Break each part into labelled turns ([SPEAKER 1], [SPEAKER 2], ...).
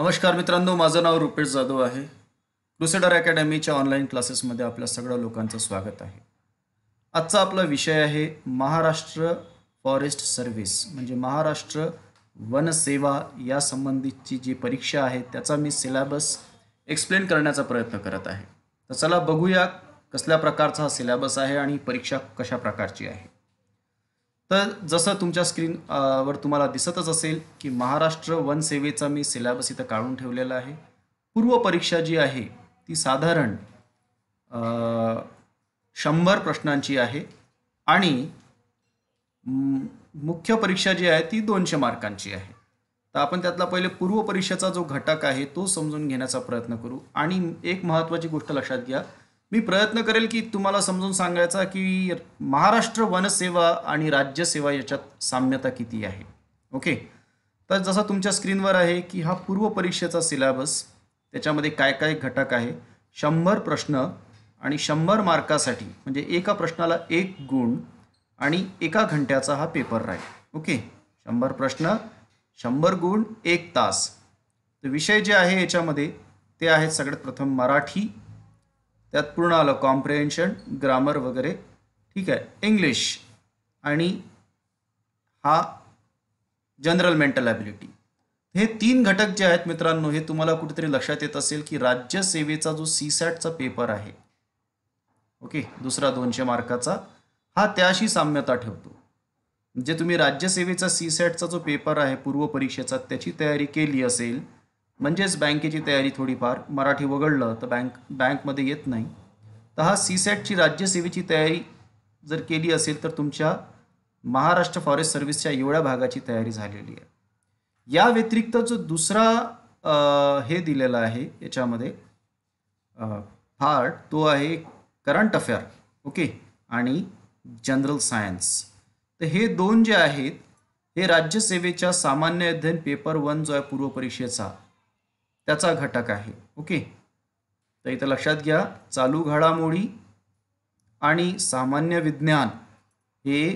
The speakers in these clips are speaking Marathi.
[SPEAKER 1] नमस्कार मित्रांनो माझं नाव रुपेश जाधव आहे क्रुसेडर अकॅडमीच्या ऑनलाईन क्लासेसमध्ये आपल्या सगळ्या लोकांचं स्वागत आहे आजचा आपला विषय आहे महाराष्ट्र फॉरेस्ट सर्व्हिस म्हणजे महाराष्ट्र वनसेवा संबंधितची जी परीक्षा आहे त्याचा मी सिलॅबस एक्सप्लेन करण्याचा प्रयत्न करत आहे तर चला बघूया कसल्या प्रकारचा हा सिलॅबस आहे आणि परीक्षा कशा प्रकारची आहे तर जसं तुमच्या स्क्रीन वर तुम्हाला दिसतच असेल की महाराष्ट्र वन सेवेचा मी सिलॅबस इथं काढून ठेवलेला आहे पूर्व परीक्षा जी आहे ती साधारण शंभर प्रश्नांची आहे आणि मुख्य परीक्षा जी आहे ती दोनशे मार्कांची आहे तर आपण त्यातला पहिले पूर्वपरीक्षेचा जो घटक आहे तो समजून घेण्याचा प्रयत्न करू आणि एक महत्त्वाची गोष्ट लक्षात घ्या मी प्रयत्न करेल की तुम्हाला समजून सांगायचा की महाराष्ट्र वनसेवा आणि राज्यसेवा याच्यात साम्यता किती आहे ओके तर जसा तुमच्या स्क्रीनवर आहे की हा पूर्व परीक्षेचा सिलेबस त्याच्यामध्ये काय काय घटक आहे शंभर प्रश्न आणि शंभर मार्कासाठी म्हणजे एका प्रश्नाला एक गुण आणि एका घंट्याचा हा पेपर राहील ओके शंभर प्रश्न शंभर गुण एक तास तर विषय जे आहे याच्यामध्ये ते आहेत सगळ्यात प्रथम मराठी त्यात पूर्ण आलं कॉम्प्रिहेन्शन ग्रामर वगैरे ठीक आहे इंग्लिश आणि हा जनरल मेंटल ॲबिलिटी हे तीन घटक जे आहेत मित्रांनो हे तुम्हाला कुठेतरी लक्षात येत असेल की राज्यसेवेचा जो सी सॅटचा पेपर आहे ओके दुसरा दोनशे मार्काचा हा त्याशी साम्यता ठेवतो म्हणजे तुम्ही राज्यसेवेचा सी सॅटचा जो पेपर आहे पूर्व परीक्षेचा त्याची तयारी केली असेल म्हणजेच बँकेची तयारी थोडीफार मराठी वगळलं तर बँक बँकमध्ये येत नाही तर हा सी सॅटची राज्यसेवेची तयारी जर केली असेल तर तुमच्या महाराष्ट्र फॉरेस्ट सर्व्हिसच्या एवढ्या भागाची तयारी झालेली आहे या व्यतिरिक्त जो दुसरा हे दिलेला आहे याच्यामध्ये पार्ट तो आहे करंट अफेअर ओके आणि जनरल सायन्स तर हे दोन जे आहेत हे राज्यसेवेच्या सामान्य अध्ययन पेपर वन जो आहे पूर्वपरीक्षेचा त्याचा घटक आहे ओके तर इथं लक्षात घ्या चालू घडामोडी आणि सामान्य विज्ञान हे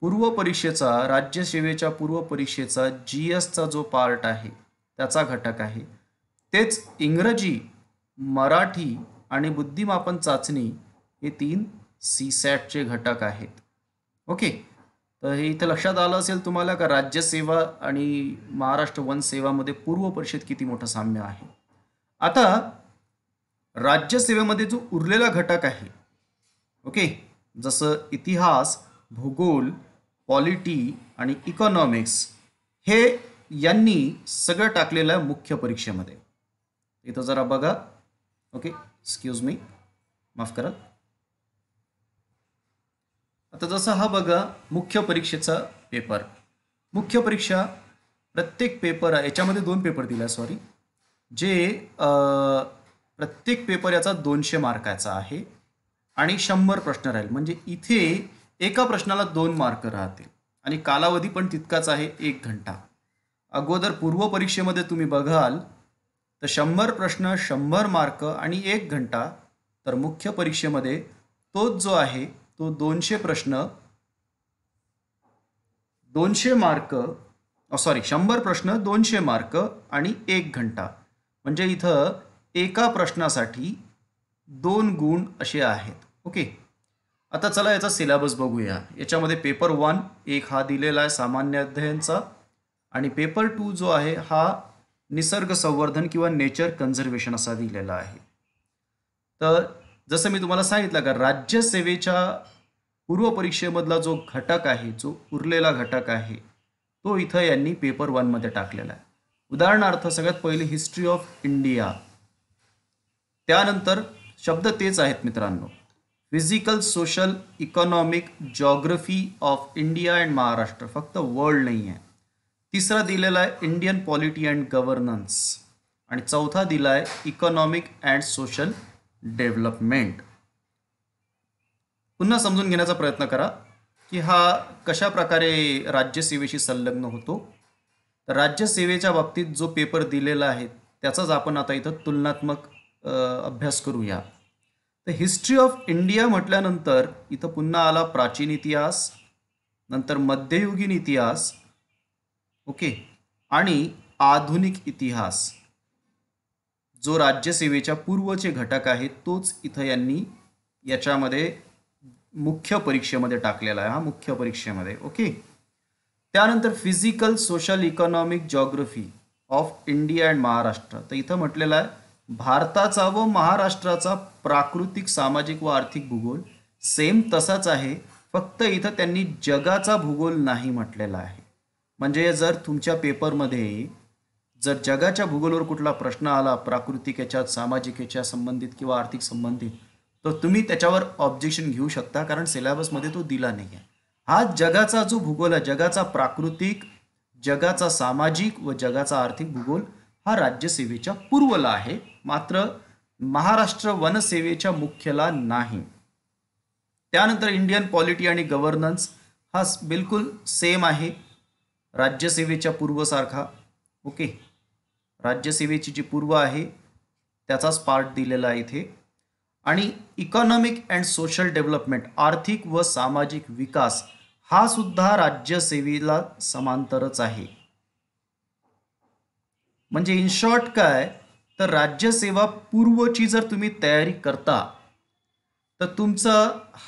[SPEAKER 1] पूर्व परीक्षेचा राज्यसेवेच्या पूर्व परीक्षेचा जी एसचा जो पार्ट आहे त्याचा घटक आहे तेच इंग्रजी मराठी आणि बुद्धिमापन चाचणी हे तीन सी सॅटचे घटक आहेत ओके तर हे इथं लक्षात आलं असेल तुम्हाला का राज्यसेवा आणि महाराष्ट्र वन सेवामध्ये पूर्व परिषद किती मोठं साम्य आहे आता राज्यसेवेमध्ये जो उरलेला घटक आहे ओके जसं इतिहास भूगोल पॉलिटी आणि इकॉनॉमिक्स हे यांनी सगळं टाकलेलं आहे मुख्य परीक्षेमध्ये इथं जरा बघा ओके एक्सक्यूज मी माफ करा आता जसं हा बघा मुख्य परीक्षेचा पेपर मुख्य परीक्षा प्रत्येक पेपर याच्यामध्ये दोन पेपर दिला सॉरी जे प्रत्येक पेपर याचा दोनशे मार्काचा आहे आणि शंभर प्रश्न राहील म्हणजे इथे एका प्रश्नाला दोन मार्क राहतील आणि कालावधी पण तितकाच आहे एक घंटा अगोदर पूर्व परीक्षेमध्ये तुम्ही बघाल तर शंभर प्रश्न शंभर मार्क आणि एक घंटा तर मुख्य परीक्षेमध्ये तोच जो आहे तो दोनशे प्रश्न दोनशे मार्क सॉरी शंभर प्रश्न दोनशे मार्क आणि एक घंटा म्हणजे इथं एका प्रश्नासाठी दोन गुण असे आहेत ओके आता चला याचा सिलेबस बघूया याच्यामध्ये पेपर वन एक हा दिलेला आहे सामान्य अध्ययनचा आणि पेपर टू जो आहे हा निसर्ग संवर्धन किंवा नेचर कन्झर्वेशन असा दिलेला आहे तर जसं मी तुम्हाला सांगितलं का राज्यसेवेच्या पूर्वपरीक्षेमधला जो घटक आहे जो उरलेला घटक आहे तो इथं यांनी पेपर वनमध्ये टाकलेला आहे उदाहरणार्थ सगळ्यात पहिली हिस्ट्री ऑफ इंडिया त्यानंतर शब्द तेच आहेत मित्रांनो physical social economic geography of India and Maharashtra फक्त वर्ल्ड नाही आहे तिसरा दिलेला आहे इंडियन पॉलिटी अँड गव्हर्नन्स आणि चौथा दिला आहे इकॉनॉमिक अँड सोशल डेव्हलपमेंट पुन्हा समजून घेण्याचा प्रयत्न करा की हा कशा प्रकारे राज्यसेवेशी संलग्न होतो राज्यसेवेच्या बाबतीत जो पेपर दिलेला आहे त्याचाच आपण आता इथं तुलनात्मक अभ्यास करूया तर हिस्ट्री ऑफ इंडिया म्हटल्यानंतर इथं पुन्हा आला प्राचीन इतिहास नंतर मध्ययुगीन इतिहास ओके आणि आधुनिक इतिहास जो राज्यसेवेच्या पूर्वचे घटक आहेत तोच इथं यांनी याच्यामध्ये मुख्य परीक्षेमध्ये टाकलेला आहे हा मुख्य परीक्षेमध्ये ओके त्यानंतर physical social economic geography of India and Maharashtra तर इथं म्हटलेला आहे भारताचा व महाराष्ट्राचा प्राकृतिक सामाजिक व आर्थिक भूगोल सेम तसाच आहे फक्त इथं त्यांनी जगाचा भूगोल नाही म्हटलेला आहे म्हणजे जर तुमच्या पेपरमध्ये जर जगाच्या भूगोलवर कुठला प्रश्न आला प्राकृतिक याच्यात सामाजिक याच्या संबंधित किंवा आर्थिक संबंधित तर तुम्ही त्याच्यावर ऑब्जेक्शन घेऊ शकता कारण सिलेबसमध्ये तो दिला नाही आहे हा जगाचा जो भूगोल आहे जगाचा प्राकृतिक जगाचा सामाजिक व जगाचा आर्थिक भूगोल हा राज्यसेवेच्या पूर्वला आहे मात्र महाराष्ट्र वनसेवेच्या मुख्यला नाही त्यानंतर इंडियन पॉलिटी आणि गव्हर्नन्स हा बिलकुल सेम आहे राज्यसेवेच्या पूर्वसारखा ओके राज्यसेवेची जी पूर्व आहे त्याचाच पार्ट दिलेला आहे इथे आणि इकॉनॉमिक अँड सोशल डेव्हलपमेंट आर्थिक व सामाजिक विकास हा सुद्धा राज्यसेवेला समांतरच आहे म्हणजे इन शॉर्ट काय तर राज्यसेवा पूर्वची जर तुम्ही तयारी करता तर तुमचा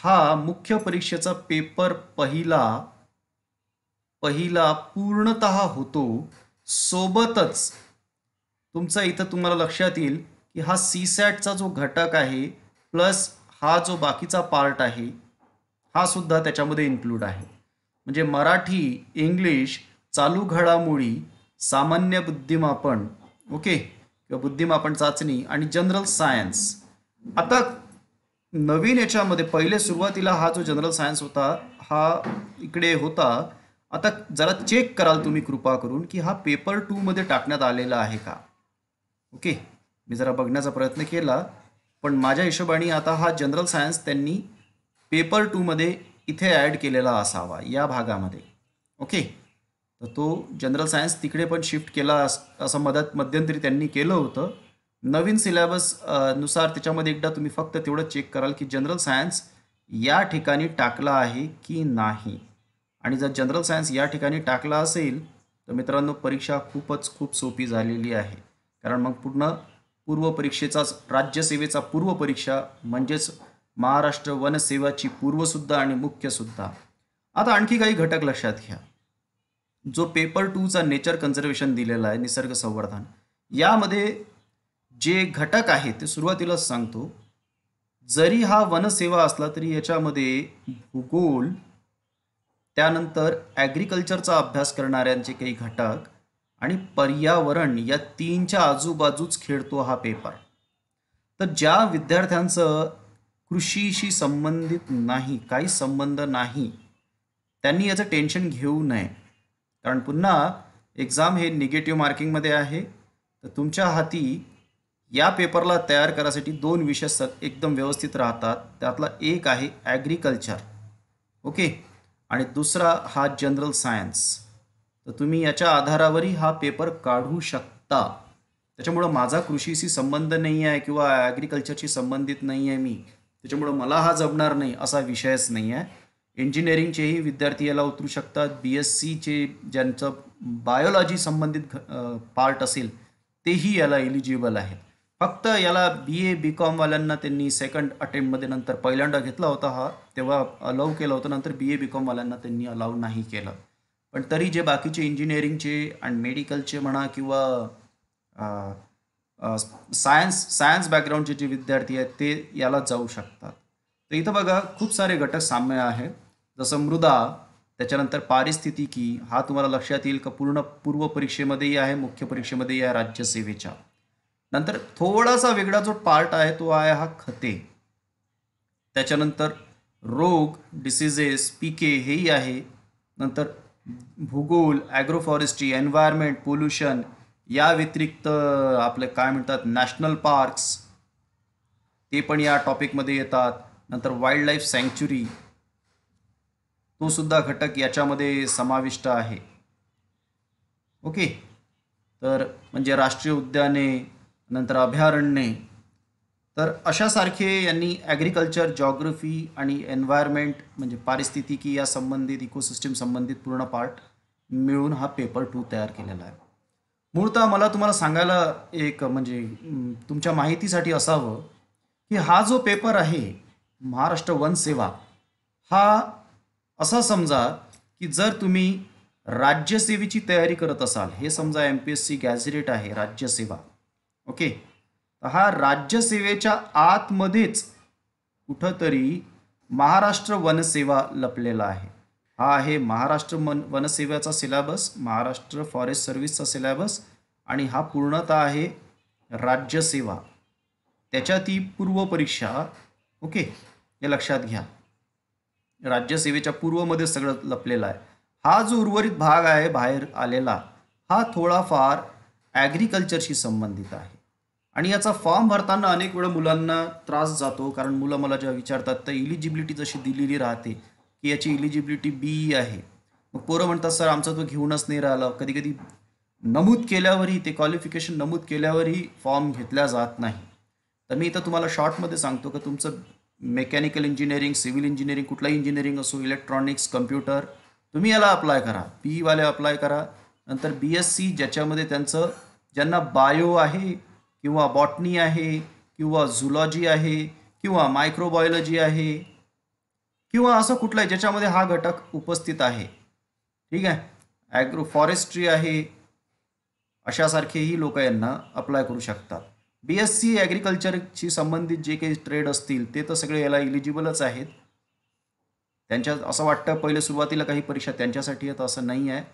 [SPEAKER 1] हा मुख्य परीक्षेचा पेपर पहिला पहिला पूर्णत होतो सोबतच तुमचा इथं तुम्हाला लक्षात येईल की हा सी सॅटचा जो घटक आहे प्लस हा जो बाकीचा पार्ट आहे हा सुद्धा त्याच्यामध्ये इन्क्लूड आहे म्हणजे मराठी इंग्लिश चालू घडामोडी सामान्य बुद्धिमापन ओके किंवा बुद्धिमापन चाचणी आणि जनरल सायन्स आता नवीन याच्यामध्ये पहिले सुरुवातीला हा जो जनरल सायन्स होता हा इकडे होता आता जरा चेक कराल तुम्ही कृपा करून की हा पेपर टूमध्ये टाकण्यात आलेला आहे का ओके मी जरा बघण्याचा प्रयत्न केला पण माझ्या हिशोबाने आता हा जनरल सायन्स त्यांनी पेपर टूमध्ये इथे ॲड केलेला असावा या भागामध्ये ओके तर तो जनरल सायन्स तिकडे पण शिफ्ट केला अस असं मदत मध्यंतरी त्यांनी केलं होतं नवीन सिलेबस नुसार त्याच्यामध्ये एकदा तुम्ही फक्त तेवढं चेक कराल की जनरल सायन्स या ठिकाणी टाकला आहे की नाही आणि जर जनरल सायन्स या ठिकाणी टाकला असेल तर मित्रांनो परीक्षा खूपच खूप सोपी झालेली आहे कारण मग पूर्ण पूर्वपरीक्षेचाच राज्यसेवेचा पूर्वपरीक्षा म्हणजेच महाराष्ट्र वनसेवाची पूर्वसुद्धा आणि मुख्यसुद्धा आता आणखी काही घटक लक्षात घ्या जो पेपर टूचा नेचर कन्झर्वेशन दिलेला आहे निसर्ग संवर्धन यामध्ये जे घटक आहेत ते सुरुवातीलाच सांगतो जरी हा वनसेवा असला तरी याच्यामध्ये भूगोल त्यानंतर ॲग्रिकल्चरचा अभ्यास करणाऱ्यांचे काही घटक आणि पर्यावरण या तीनच्या आजूबाजूच खेळतो हा पेपर तर ज्या विद्यार्थ्यांचं कृषीशी संबंधित नाही काही संबंध नाही त्यांनी याचं टेन्शन घेऊ नये कारण पुन्हा एक्झाम हे निगेटिव्ह मार्किंगमध्ये आहे तर तुमच्या हाती या पेपरला तयार करायसाठी दोन विषय एकदम व्यवस्थित राहतात त्यातला एक आहे ॲग्रिकल्चर ओके आणि दुसरा हा जनरल सायन्स तर तुम्ही याच्या आधारावरही हा पेपर काढू शकता त्याच्यामुळं माझा कृषीशी संबंध नाही आहे किंवा ॲग्रिकल्चरशी संबंधित नाही आहे मी त्याच्यामुळं मला हा जमणार नाही असा विषयच नाही आहे इंजिनिअरिंगचेही विद्यार्थी याला उतरू शकतात बी एस सीचे ज्यांचं बायोलॉजी संबंधित पार्ट असेल तेही याला एलिजिबल आहेत फक्त याला बी ए बी कॉमवाल्यांना त्यांनी सेकंड अटेम्प्टमध्ये नंतर पहिल्यांदा घेतला होता हा तेव्हा अलाव केला होता नंतर बी ए बी कॉमवाल्यांना त्यांनी अलाव नाही केलं पण तरी जे बाकीचे इंजिनिअरिंगचे आणि मेडिकलचे म्हणा किंवा सायन्स सायन्स बॅकग्राऊंडचे जे विद्यार्थी आहेत ते याला जाऊ शकतात तर इथं बघा खूप सारे घटक साम्य आहेत जसं मृदा त्याच्यानंतर पारिस्थितिकी हा तुम्हाला लक्षात येईल का पूर्ण पूर्व परीक्षेमध्येही आहे मुख्य परीक्षेमध्येही आहे राज्यसेवेच्या नंतर थोडासा वेगळा जो पार्ट आहे तो आहे हा खते त्याच्यानंतर रोग डिसिजेस पिके हेही आहे नंतर भूगोल ॲग्रोफॉरेस्ट्री एन्व्हायरमेंट पोल्युशन या व्यतिरिक्त आपलं काय म्हणतात नॅशनल पार्क्स ते पण या टॉपिकमध्ये येतात नंतर वाईल्ड लाईफ सँक्च्युरी तो सुद्धा घटक याच्यामध्ये समाविष्ट आहे ओके तर म्हणजे राष्ट्रीय उद्याने नंतर अभयारण्ये तर अशासारखे यांनी ॲग्रिकल्चर जॉग्रफी आणि एन्व्हायरमेंट म्हणजे पारिस्थितिकी या संबंधित इकोसिस्टीम संबंधित पूर्ण पार्ट मिळून हा पेपर टू तयार केलेला आहे मूळतः मला तुम्हाला सांगायला एक म्हणजे तुमच्या माहितीसाठी असावं की हा जो पेपर आहे महाराष्ट्र वन सेवा हा असा समजा की जर तुम्ही राज्यसेवेची तयारी करत असाल हे समजा M P S C gazette आहे राज्यसेवा ओके हा राज्यसेवेच्या आतमध्येच कुठंतरी महाराष्ट्र वनसेवा लपलेला आहे हा आहे महाराष्ट्र मन वनसेवेचा सिलेबस महाराष्ट्र फॉरेस्ट सर्व्हिसचा सिलेबस आणि हा पूर्णतः आहे राज्यसेवा त्याच्या ती पूर्वपरीक्षा ओके हे लक्षात घ्या राज्यसेवेच्या पूर्वमध्ये सगळं लपलेलं आहे हा जो उर्वरित भाग आहे बाहेर आलेला हा थोडाफार ॲग्रिकल्चरशी संबंधित आहे आणि याचा फॉर्म भरताना अनेक वेळा मुलांना त्रास जातो कारण मुलं मला जेव्हा विचारतात तर इलिजिबिलिटी जशी दिलेली राहते की याची इलिजिबिलिटी बी आहे मग पोरं म्हणतात सर आमचा तो घेऊनच नाही राहिला कधी कधी नमूद केल्यावरही ते क्वालिफिकेशन नमूद केल्यावरही फॉर्म घेतल्या जात नाही तर मी इथं तुम्हाला शॉर्टमध्ये सांगतो का तुमचं मेकॅनिकल इंजिनिअरिंग सिव्हिल इंजिनिअरिंग कुठलाही इंजिनिअरिंग असो इलेक्ट्रॉनिक्स कम्प्युटर तुम्ही याला अप्लाय करा ईवाले अप्लाय करा नंतर बी एस सी ज्याच्यामध्ये त्यांचं ज्यांना बायो आहे किंवा बॉटनी आहे किंवा झुलॉजी आहे किंवा मायक्रोबायोलॉजी आहे किंवा असं कुठलं आहे ज्याच्यामध्ये हा घटक उपस्थित आहे ठीक आहे ॲग्रो फॉरेस्ट्री आहे अशासारखेही लोक यांना अप्लाय करू शकतात बी एस सी ॲग्रिकल्चरशी संबंधित जे काही ट्रेड असतील ते तर सगळे याला इलिजिबलच आहेत त्यांच्या असं वाटतं पहिले सुरुवातीला काही परीक्षा त्यांच्यासाठी आहेत असं नाही आहे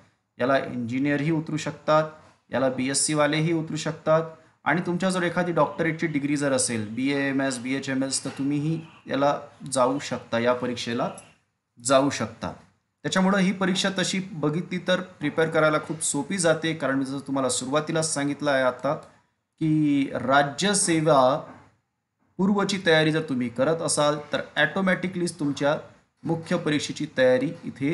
[SPEAKER 1] याला इंजिनियरही उतरू शकतात याला बी एस सीवालेही उतरू शकतात आणि तुमच्या जर एखादी डॉक्टरेटची डिग्री जर असेल B A M S B H M S तर तुम्हीही याला जाऊ शकता या परीक्षेला जाऊ शकता त्याच्यामुळं ही परीक्षा तशी बघितली तर प्रिपेअर करायला खूप सोपी जाते कारण मी जसं तुम्हाला सुरुवातीलाच सांगितलं आहे आता की राज्यसेवा पूर्वची तयारी जर तुम्ही करत असाल तर ॲटोमॅटिकलीच तुमच्या मुख्य परीक्षेची तयारी इथे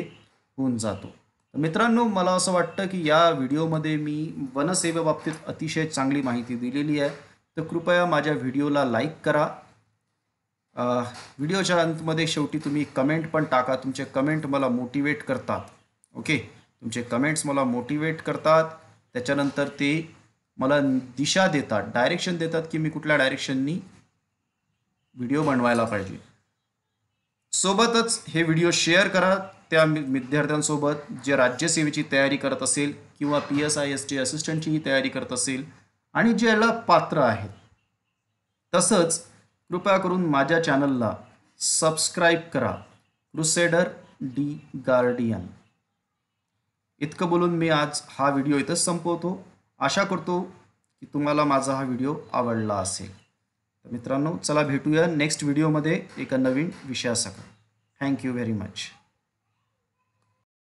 [SPEAKER 1] होऊन जातो मित्रांनो मला असं वाटतं की या व्हिडिओमध्ये मी वनसेवेबाबतीत अतिशय चांगली माहिती दिलेली आहे तर कृपया माझ्या व्हिडिओला लाईक करा व्हिडिओच्या अंतमध्ये शेवटी तुम्ही कमेंट पण टाका तुमचे कमेंट मला मोटिवेट करतात ओके तुमचे कमेंट्स मला मोटिवेट करतात त्याच्यानंतर ते मला दिशा देतात डायरेक्शन देतात की मी कुठल्या डायरेक्शननी व्हिडिओ बनवायला पाहिजे सोबतच हे व्हिडिओ शेअर करा त्या विद्यार्थ्यांसोबत जे राज्यसेवेची तयारी करत असेल किंवा P S I S T असिस्टंटचीही तयारी करत असेल आणि ज्याला पात्र आहेत तसंच कृपया करून माझ्या चॅनलला सबस्क्राईब करा क्रुसेडर डी गार्डियन इतकं बोलून मी आज हा व्हिडिओ इथंच संपवतो आशा करतो की तुम्हाला माझा हा व्हिडिओ आवडला असेल तर मित्रांनो चला भेटूया नेक्स्ट व्हिडिओमध्ये एका नवीन विषयासकट थँक्यू व्हेरी मच